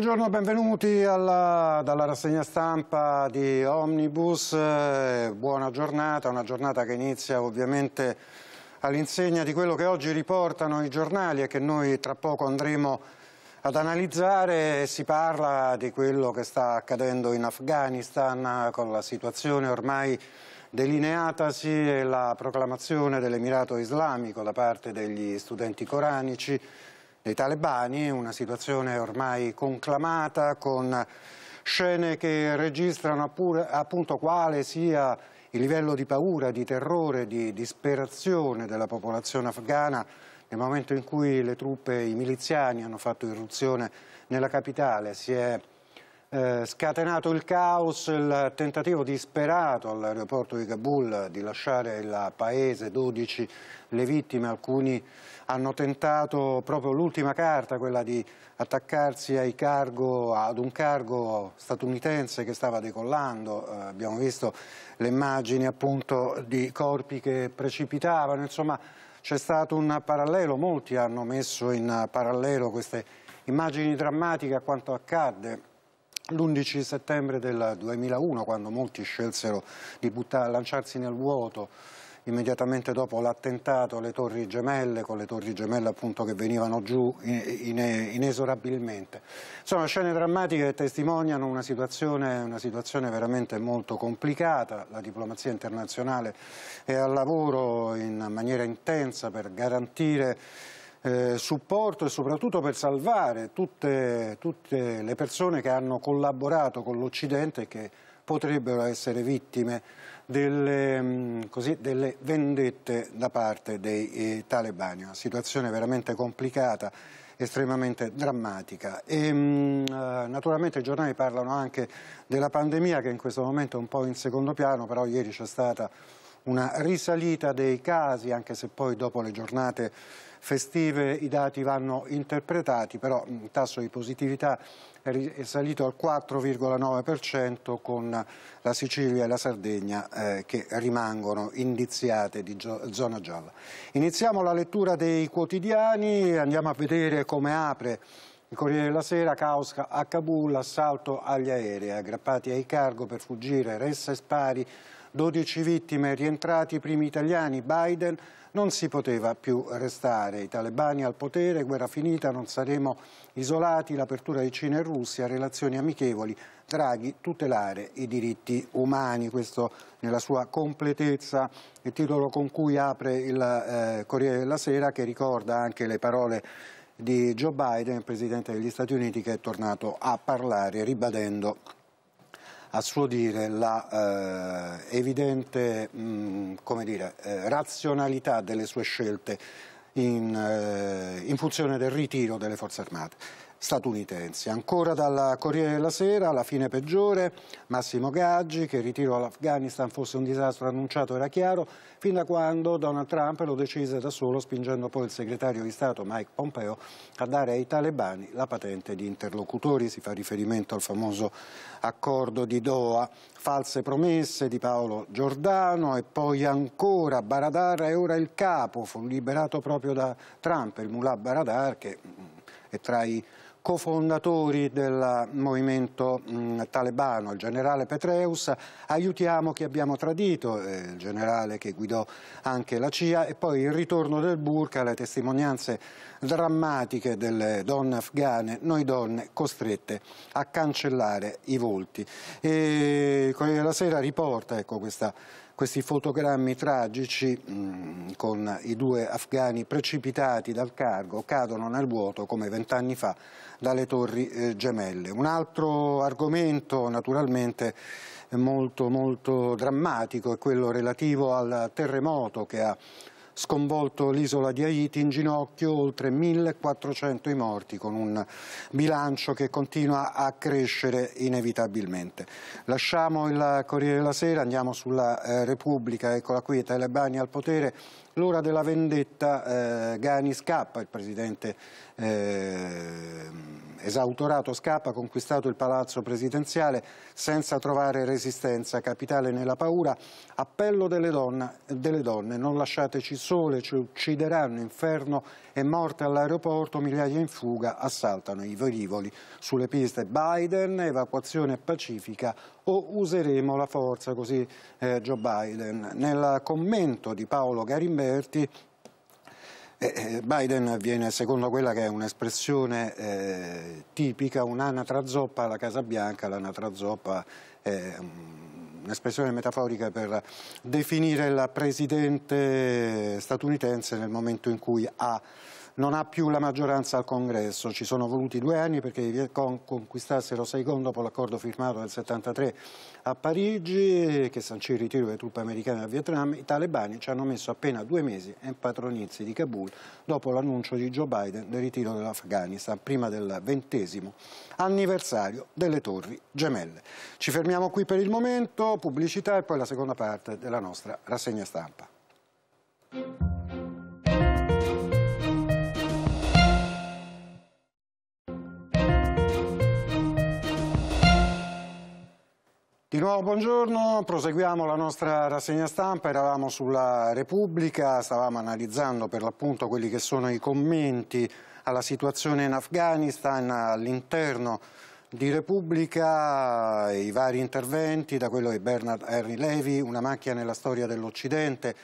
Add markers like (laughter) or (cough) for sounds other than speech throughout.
Buongiorno, benvenuti alla, dalla rassegna stampa di Omnibus, eh, buona giornata, una giornata che inizia ovviamente all'insegna di quello che oggi riportano i giornali e che noi tra poco andremo ad analizzare. Si parla di quello che sta accadendo in Afghanistan con la situazione ormai delineatasi e la proclamazione dell'Emirato Islamico da parte degli studenti coranici dei talebani, una situazione ormai conclamata con scene che registrano appunto quale sia il livello di paura, di terrore, di disperazione della popolazione afghana nel momento in cui le truppe, i miliziani hanno fatto irruzione nella capitale, si è eh, scatenato il caos, il tentativo disperato all'aeroporto di Kabul di lasciare il paese, 12 le vittime, alcuni hanno tentato proprio l'ultima carta, quella di attaccarsi cargo, ad un cargo statunitense che stava decollando, eh, abbiamo visto le immagini appunto di corpi che precipitavano, insomma c'è stato un parallelo, molti hanno messo in parallelo queste immagini drammatiche a quanto accadde l'11 settembre del 2001, quando molti scelsero di buttare, lanciarsi nel vuoto, immediatamente dopo l'attentato alle torri gemelle, con le torri gemelle appunto che venivano giù inesorabilmente. Sono scene drammatiche che testimoniano una situazione, una situazione veramente molto complicata, la diplomazia internazionale è al lavoro in maniera intensa per garantire eh, supporto e soprattutto per salvare tutte, tutte le persone che hanno collaborato con l'Occidente e che potrebbero essere vittime delle, mm, così, delle vendette da parte dei eh, talebani. Una situazione veramente complicata estremamente drammatica. E, mm, eh, naturalmente i giornali parlano anche della pandemia che in questo momento è un po' in secondo piano, però ieri c'è stata una risalita dei casi, anche se poi dopo le giornate festive i dati vanno interpretati, però mm, il tasso di positività è salito al 4,9% con la Sicilia e la Sardegna eh, che rimangono indiziate di zona gialla. Iniziamo la lettura dei quotidiani, andiamo a vedere come apre il Corriere della Sera, caos a Kabul, assalto agli aerei, aggrappati ai cargo per fuggire, ressa e spari, 12 vittime, rientrati i primi italiani, Biden, non si poteva più restare. I talebani al potere, guerra finita, non saremo isolati, l'apertura di Cina e Russia, relazioni amichevoli, Draghi tutelare i diritti umani, questo nella sua completezza, il titolo con cui apre il eh, Corriere della Sera che ricorda anche le parole di Joe Biden, Presidente degli Stati Uniti, che è tornato a parlare ribadendo a suo dire la eh, evidente mh, mm, dire, eh, razionalità delle sue scelte in, eh, in funzione del ritiro delle forze armate statunitensi. Ancora dalla Corriere della Sera, la fine peggiore, Massimo Gaggi, che il ritiro all'Afghanistan fosse un disastro annunciato era chiaro, fin da quando Donald Trump lo decise da solo, spingendo poi il segretario di Stato Mike Pompeo a dare ai talebani la patente di interlocutori, si fa riferimento al famoso accordo di Doha, false promesse di Paolo Giordano e poi ancora Baradar è ora il capo, fu liberato proprio da Trump, il mullah Baradar che è tra i cofondatori del movimento mh, talebano, il generale Petreus, aiutiamo chi abbiamo tradito, eh, il generale che guidò anche la CIA e poi il ritorno del burka, le testimonianze drammatiche delle donne afghane, noi donne costrette a cancellare i volti. E, la sera riporta ecco, questa questi fotogrammi tragici mm, con i due afghani precipitati dal cargo cadono nel vuoto come vent'anni fa dalle torri eh, gemelle. Un altro argomento naturalmente molto, molto drammatico è quello relativo al terremoto che ha sconvolto l'isola di Haiti, in ginocchio oltre 1400 i morti, con un bilancio che continua a crescere inevitabilmente. Lasciamo il Corriere della Sera, andiamo sulla eh, Repubblica, eccola qui, i talebani al potere, L'ora della vendetta, eh, Gani scappa, il presidente eh, esautorato scappa, ha conquistato il palazzo presidenziale senza trovare resistenza, capitale nella paura, appello delle donne, delle donne non lasciateci sole, ci uccideranno, inferno e morte all'aeroporto, migliaia in fuga, assaltano i velivoli sulle piste Biden, evacuazione pacifica o useremo la forza, così eh, Joe Biden. Nel commento di Paolo Garimbe, Lamberti, eh, eh, Biden viene, secondo quella che è un'espressione eh, tipica, un'anatra zoppa alla Casa Bianca, l'anatra zoppa è mm, un'espressione metaforica per definire la presidente statunitense nel momento in cui ha non ha più la maggioranza al congresso, ci sono voluti due anni perché i Vietcong conquistassero Saigon dopo l'accordo firmato nel 73 a Parigi che sancì il ritiro delle truppe americane dal Vietnam, i talebani ci hanno messo appena due mesi a impadronirsi di Kabul dopo l'annuncio di Joe Biden del ritiro dell'Afghanistan prima del ventesimo anniversario delle torri gemelle. Ci fermiamo qui per il momento, pubblicità e poi la seconda parte della nostra rassegna stampa. Di nuovo buongiorno, proseguiamo la nostra rassegna stampa, eravamo sulla Repubblica, stavamo analizzando per l'appunto quelli che sono i commenti alla situazione in Afghanistan, all'interno di Repubblica, i vari interventi, da quello di Bernard Henry Levy, una macchia nella storia dell'Occidente,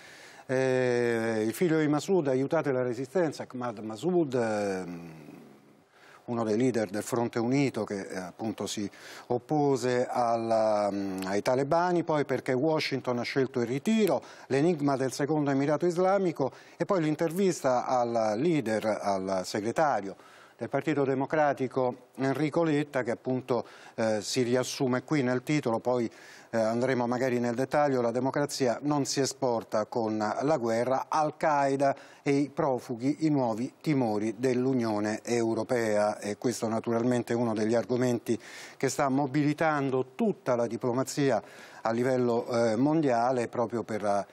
eh, il figlio di Masud, aiutate la resistenza, Ahmad Masud, eh, uno dei leader del fronte unito che eh, appunto si oppose alla, mm, ai talebani, poi perché Washington ha scelto il ritiro, l'enigma del secondo Emirato Islamico e poi l'intervista al leader, al segretario del Partito Democratico Enrico Letta che appunto eh, si riassume qui nel titolo, poi eh, andremo magari nel dettaglio, la democrazia non si esporta con la guerra, Al-Qaeda e i profughi i nuovi timori dell'Unione Europea e questo naturalmente è uno degli argomenti che sta mobilitando tutta la diplomazia a livello eh, mondiale proprio per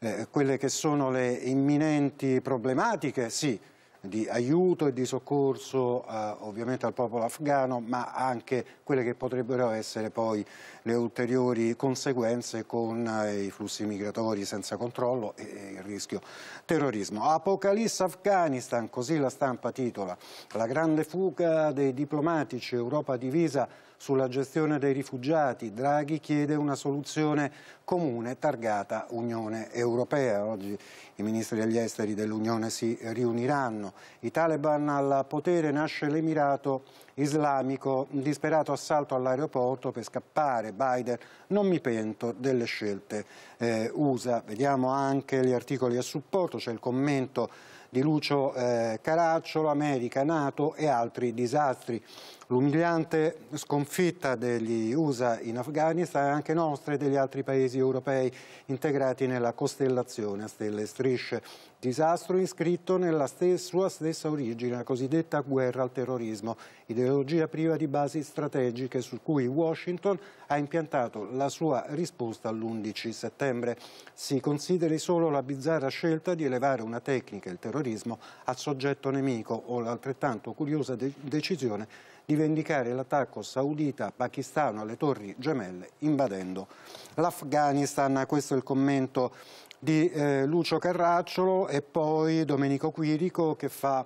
eh, quelle che sono le imminenti problematiche, sì, di aiuto e di soccorso eh, ovviamente al popolo afghano, ma anche quelle che potrebbero essere poi le ulteriori conseguenze con eh, i flussi migratori senza controllo e, e il rischio terrorismo. Apocalisse Afghanistan, così la stampa titola, la grande fuga dei diplomatici, Europa divisa sulla gestione dei rifugiati, Draghi chiede una soluzione comune targata Unione Europea. Oggi i ministri degli esteri dell'Unione si riuniranno. I Taliban al potere nasce l'Emirato Islamico, disperato assalto all'aeroporto per scappare. Biden, non mi pento delle scelte eh, USA. Vediamo anche gli articoli a supporto, c'è il commento di Lucio eh, Caracciolo, America, Nato e altri disastri. L'umiliante sconfitta degli USA in Afghanistan è anche nostra e degli altri paesi europei integrati nella costellazione a stelle e strisce. Disastro iscritto nella stessa, sua stessa origine, la cosiddetta guerra al terrorismo, ideologia priva di basi strategiche su cui Washington ha impiantato la sua risposta all'11 settembre. Si consideri solo la bizzarra scelta di elevare una tecnica, il terrorismo, al soggetto nemico o l'altrettanto curiosa de decisione rivendicare l'attacco saudita-pakistano alle torri gemelle invadendo l'Afghanistan. Questo è il commento di eh, Lucio Carracciolo e poi Domenico Quirico che fa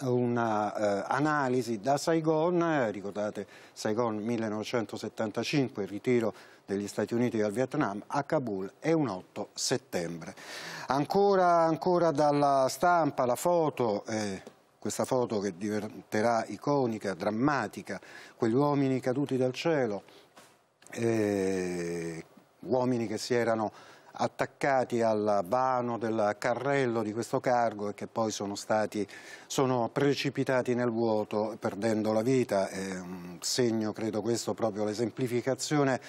un'analisi eh, da Saigon, ricordate Saigon 1975, il ritiro degli Stati Uniti dal Vietnam a Kabul è un 8 settembre. Ancora, ancora dalla stampa la foto... Eh, questa foto che diventerà iconica, drammatica, quegli uomini caduti dal cielo, eh, uomini che si erano attaccati al vano del carrello di questo cargo e che poi sono, stati, sono precipitati nel vuoto perdendo la vita, è un segno credo questo proprio l'esemplificazione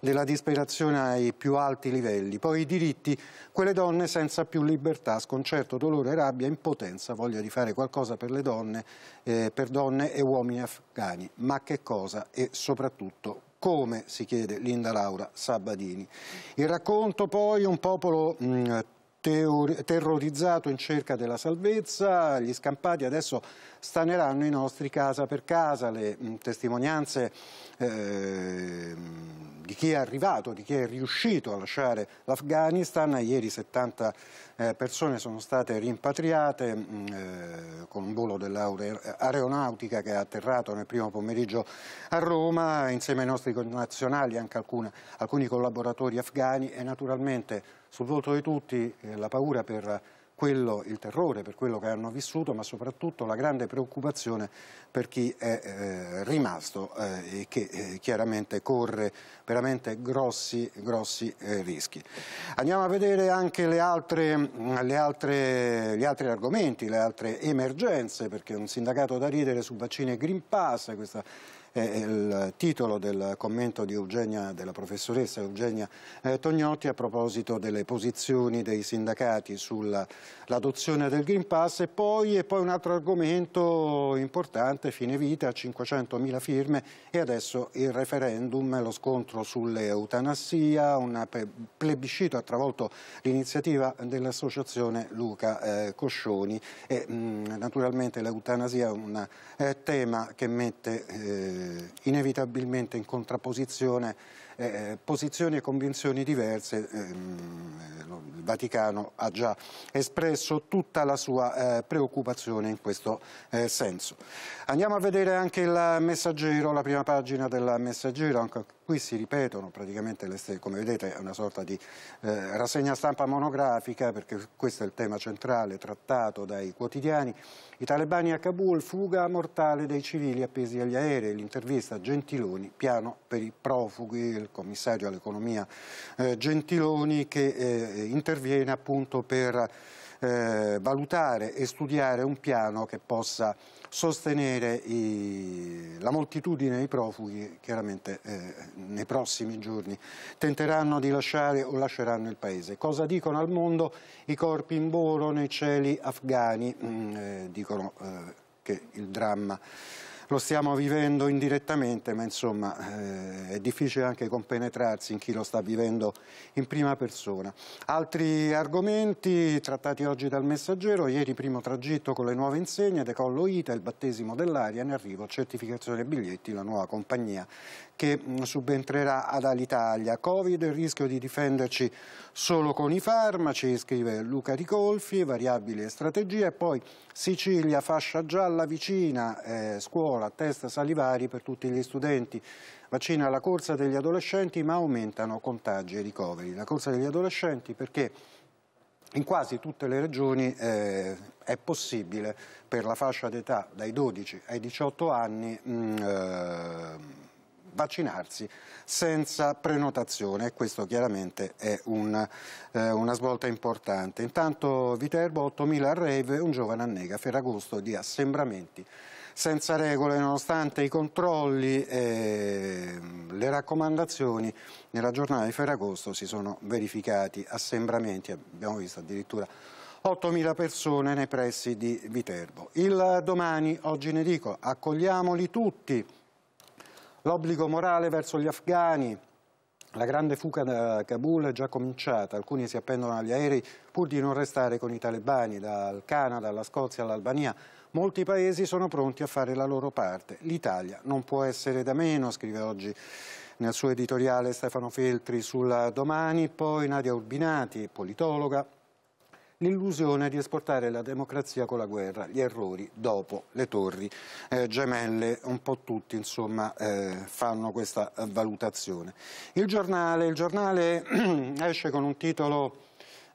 della disperazione ai più alti livelli. Poi i diritti, quelle donne senza più libertà, sconcerto, dolore, rabbia, impotenza, voglia di fare qualcosa per le donne, eh, per donne e uomini afghani. Ma che cosa e soprattutto come si chiede Linda Laura Sabadini. Il racconto poi un popolo mh, mm, terrorizzato in cerca della salvezza, gli scampati adesso staneranno i nostri casa per casa, le mh, mm, testimonianze eh, di chi è arrivato, di chi è riuscito a lasciare l'Afghanistan. Ieri 70 eh, persone sono state rimpatriate mh, mm, eh, con un volo dell'aeronautica che è atterrato nel primo pomeriggio a Roma, insieme ai nostri connazionali e anche alcune, alcuni collaboratori afghani e naturalmente sul volto di tutti eh, la paura per quello, il terrore per quello che hanno vissuto, ma soprattutto la grande preoccupazione per chi è eh, rimasto eh, e che eh, chiaramente corre veramente grossi, grossi eh, rischi. Andiamo a vedere anche le altre, mm, le altre, gli altri argomenti, le altre emergenze, perché un sindacato da ridere su vaccini e Green Pass, questa è il titolo del commento Eugenia, della professoressa Eugenia eh, Tognotti a proposito delle posizioni dei sindacati sull'adozione del Green Pass e poi, e poi un altro argomento importante, fine vita, 500.000 firme e adesso il referendum, lo scontro sull'eutanasia, un plebiscito ha travolto l'iniziativa dell'associazione Luca eh, Coscioni e mh, mm, naturalmente l'eutanasia è un eh, tema che mette eh, eh, inevitabilmente in contrapposizione eh, eh posizioni e convinzioni diverse. Ehm, eh, il Vaticano ha già espresso tutta la sua eh, preoccupazione in questo senso. Andiamo a vedere anche il messaggero, la prima pagina del messaggero, anche Qui si ripetono praticamente le stesse, come vedete è una sorta di eh, rassegna stampa monografica perché questo è il tema centrale trattato dai quotidiani. I talebani a Kabul, fuga mortale dei civili appesi agli aerei, l'intervista Gentiloni, piano per i profughi, il commissario all'economia eh, Gentiloni che eh, interviene appunto per eh, valutare e studiare un piano che possa sostenere i, la moltitudine di profughi che chiaramente eh, nei prossimi giorni tenteranno di lasciare o lasceranno il paese. Cosa dicono al mondo i corpi in volo nei cieli afghani? Mm, eh, dicono eh, che il dramma lo stiamo vivendo indirettamente, ma insomma eh, è difficile anche compenetrarsi in chi lo sta vivendo in prima persona. Altri argomenti trattati oggi dal messaggero, ieri primo tragitto con le nuove insegne, decollo ITA, il battesimo dell'aria, in arrivo certificazione biglietti, la nuova compagnia che mm, subentrerà ad Alitalia. Covid, il rischio di difenderci solo con i farmaci, scrive Luca Ricolfi, variabile strategia e poi Sicilia, fascia gialla vicina, eh, scuola, test salivari per tutti gli studenti vaccina la corsa degli adolescenti ma aumentano contagi e ricoveri. La corsa degli adolescenti perché in quasi tutte le regioni eh, è possibile per la fascia d'età dai 12 ai 18 anni mh, mm, eh, vaccinarsi senza prenotazione e questo chiaramente è un, eh, una svolta importante. Intanto Viterbo 8.000 al rave, un giovane annega Ferragosto di assembramenti senza regole nonostante i controlli e mm, le raccomandazioni nella giornata di Ferragosto si sono verificati assembramenti, abbiamo visto addirittura 8.000 persone nei pressi di Viterbo. Il domani, oggi ne dico, accogliamoli tutti. L'obbligo morale verso gli afghani, la grande fuga da Kabul è già cominciata, alcuni si appendono agli aerei pur di non restare con i talebani, dal Canada alla Scozia all'Albania. Molti paesi sono pronti a fare la loro parte. L'Italia non può essere da meno, scrive oggi nel suo editoriale Stefano Feltri sul Domani, poi Nadia Urbinati, politologa, l'illusione di esportare la democrazia con la guerra, gli errori dopo le torri eh, gemelle, un po' tutti insomma, eh, fanno questa valutazione. Il giornale, il giornale (clears throat) esce con un titolo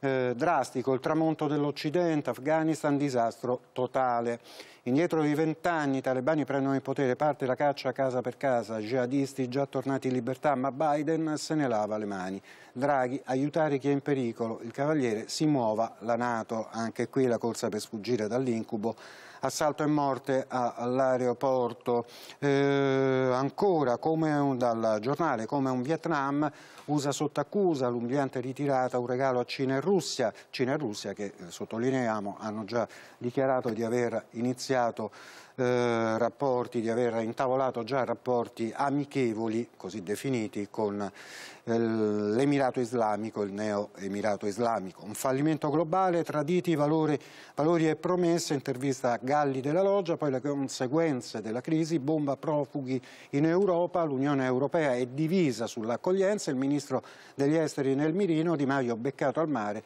eh, drastico, il tramonto dell'Occidente, Afghanistan, disastro totale. Indietro di vent'anni i talebani prendono il potere, parte la caccia casa per casa, jihadisti già tornati in libertà, ma Biden se ne lava le mani. Draghi, aiutare chi è in pericolo, il cavaliere si muova la Nato, anche qui la corsa per sfuggire dall'incubo assalto e morte all'aeroporto. Eh, ancora, come un, dal giornale, come un Vietnam, USA sotto accusa, l'umiliante ritirata, un regalo a Cina e Russia, Cina e Russia che, eh, sottolineiamo, hanno già dichiarato di aver iniziato eh, rapporti, di aver intavolato già rapporti amichevoli, così definiti, con eh, l'Emirato Islamico, il neo-Emirato Islamico. Un fallimento globale, traditi valori, valori e promesse, intervista a Galli della Loggia, poi le conseguenze della crisi, bomba profughi in Europa, l'Unione Europea è divisa sull'accoglienza, il Ministro degli Esteri nel mirino, Di Maio beccato al mare,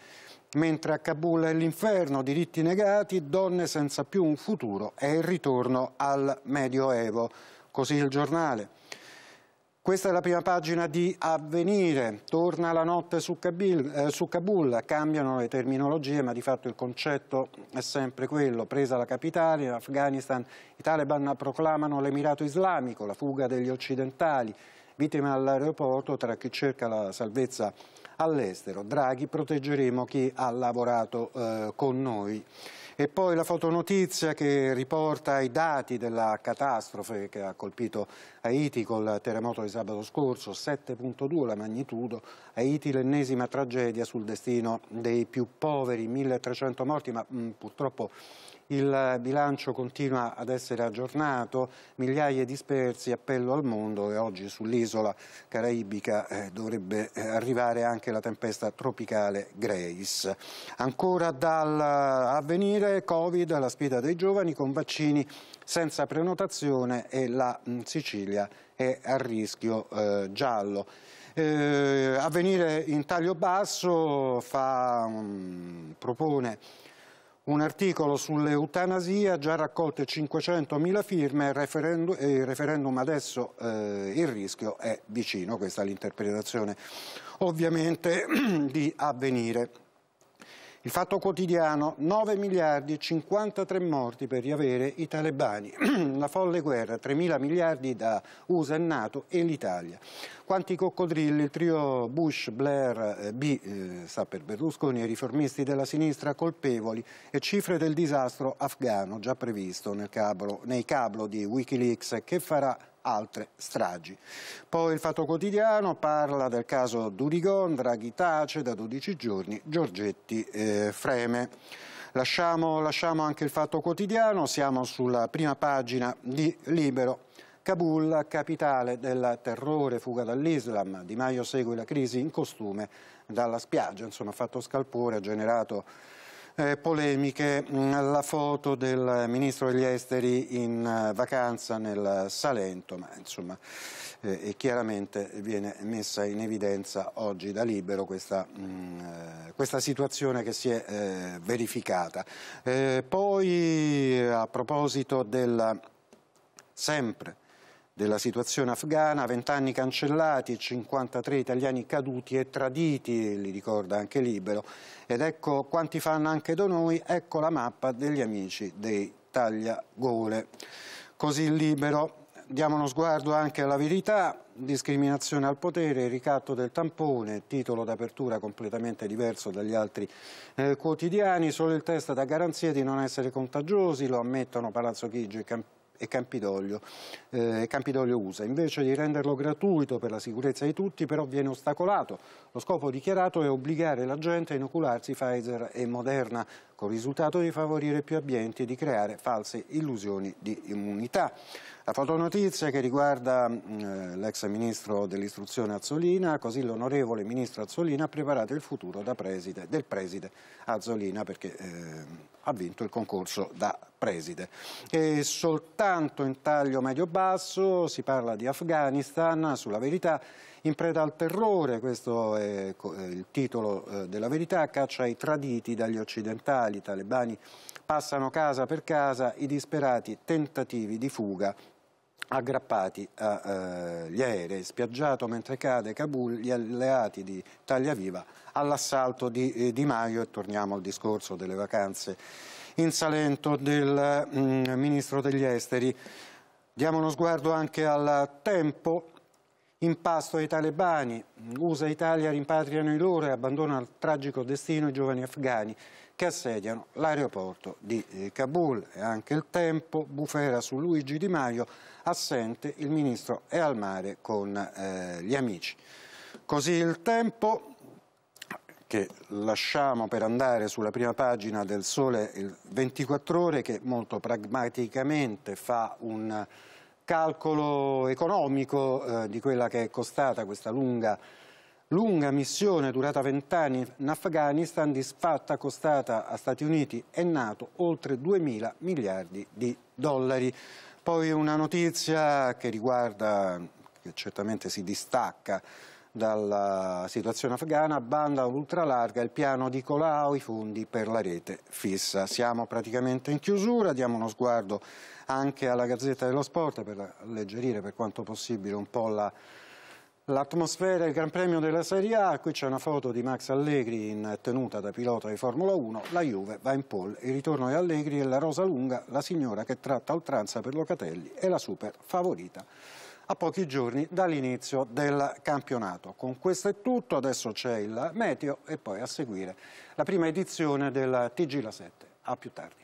mentre a Kabul è l'inferno, diritti negati, donne senza più un futuro e il ritorno al Medioevo. Così il giornale. Questa è la prima pagina di Avvenire, torna la notte su Kabul, eh, su Kabul, cambiano le terminologie ma di fatto il concetto è sempre quello, presa la capitale, in Afghanistan i Taliban proclamano l'Emirato Islamico, la fuga degli occidentali, vittime all'aeroporto tra chi cerca la salvezza all'estero. Draghi, proteggeremo chi ha lavorato eh, con noi. E poi la fotonotizia che riporta i dati della catastrofe che ha colpito Haiti col terremoto di sabato scorso, 7.2 la magnitudo, Haiti l'ennesima tragedia sul destino dei più poveri, 1.300 morti, ma mh, mm, purtroppo il bilancio continua ad essere aggiornato, migliaia di dispersi, appello al mondo e oggi sull'isola caraibica eh, dovrebbe eh, arrivare anche la tempesta tropicale Grace. Ancora dall'avvenire eh, Covid, la sfida dei giovani con vaccini senza prenotazione e la mh, mm, Sicilia è a rischio eh, giallo. Eh, avvenire in taglio basso fa, mh, mm, propone un articolo sull'eutanasia, già raccolte 500.000 firme, il referendum, il referendum adesso eh, il rischio è vicino, questa è l'interpretazione ovviamente (clears throat) di avvenire. Il fatto quotidiano, 9 miliardi e 53 morti per riavere i talebani, una (clears throat) folle guerra, 3 mila miliardi da USA e Nato e l'Italia. Quanti coccodrilli il trio Bush, Blair, eh, B, eh, sta per Berlusconi, i riformisti della sinistra colpevoli e cifre del disastro afgano già previsto nel cablo, nei cablo di Wikileaks che farà altre stragi. Poi il Fatto Quotidiano parla del caso Durigon, Draghi tace da 12 giorni, Giorgetti eh, freme. Lasciamo, lasciamo, anche il fatto quotidiano, siamo sulla prima pagina di Libero. Kabul, capitale del terrore, fuga dall'Islam. Di Maio segue la crisi in costume dalla spiaggia, insomma ha fatto scalpore, ha generato eh, polemiche mm, la foto del ministro degli esteri in eh, vacanza nel Salento, ma insomma eh, chiaramente viene messa in evidenza oggi da Libero questa, mh, mm, eh, questa situazione che si è eh, verificata. Eh, poi a proposito del sempre della situazione afghana, 20 anni cancellati e 53 italiani caduti e traditi, li ricorda anche Libero. Ed ecco quanti fanno anche da noi, ecco la mappa degli amici dei tagliagole. Così Libero diamo uno sguardo anche alla verità, discriminazione al potere, ricatto del tampone, titolo d'apertura completamente diverso dagli altri eh, quotidiani, solo il test da garanzia di non essere contagiosi, lo ammettono Palazzo Chigi e Campania e Campidoglio, eh, Campidoglio USA. Invece di renderlo gratuito per la sicurezza di tutti, però viene ostacolato. Lo scopo dichiarato è obbligare la gente a inocularsi Pfizer e Moderna, con il risultato di favorire più ambienti e di creare false illusioni di immunità. La fotonotizia che riguarda mm, eh, l'ex ministro dell'istruzione Azzolina, così l'onorevole ministro Azzolina ha preparato il futuro preside, del preside Azzolina, perché eh, ha vinto il concorso da preside. E soltanto in taglio medio-basso si parla di Afghanistan, sulla verità, in preda al terrore, questo è il titolo eh, della verità, caccia i traditi dagli occidentali, i talebani passano casa per casa i disperati tentativi di fuga aggrappati agli eh, aerei, spiaggiato mentre cade Kabul, gli alleati di Tagliaviva all'assalto di eh, Di Maio e torniamo al discorso delle vacanze in Salento del mm, Ministro degli Esteri. Diamo uno sguardo anche al tempo, impasto ai talebani, USA e Italia rimpatriano i loro e abbandonano al tragico destino i giovani afghani che assediano l'aeroporto di eh, Kabul. E anche il tempo, bufera su Luigi Di Maio, assente, il ministro è al mare con eh, gli amici. Così il tempo che lasciamo per andare sulla prima pagina del Sole 24 ore che molto pragmaticamente fa un calcolo economico eh, di quella che è costata questa lunga lunga missione durata vent'anni in Afghanistan, disfatta costata a Stati Uniti e Nato oltre 2 mila miliardi di dollari. Poi una notizia che riguarda, che certamente si distacca dalla situazione afghana, banda ultralarga, il piano di Colau, i fondi per la rete fissa. Siamo praticamente in chiusura, diamo uno sguardo anche alla Gazzetta dello Sport per alleggerire per quanto possibile un po' la situazione. L'atmosfera e il Gran Premio della Serie A, qui c'è una foto di Max Allegri in tenuta da pilota di Formula 1, la Juve va in pole, il ritorno di Allegri e la Rosa Lunga, la signora che tratta oltranza per Locatelli è la super favorita a pochi giorni dall'inizio del campionato. Con questo è tutto, adesso c'è il meteo e poi a seguire la prima edizione del TG La 7. A più tardi.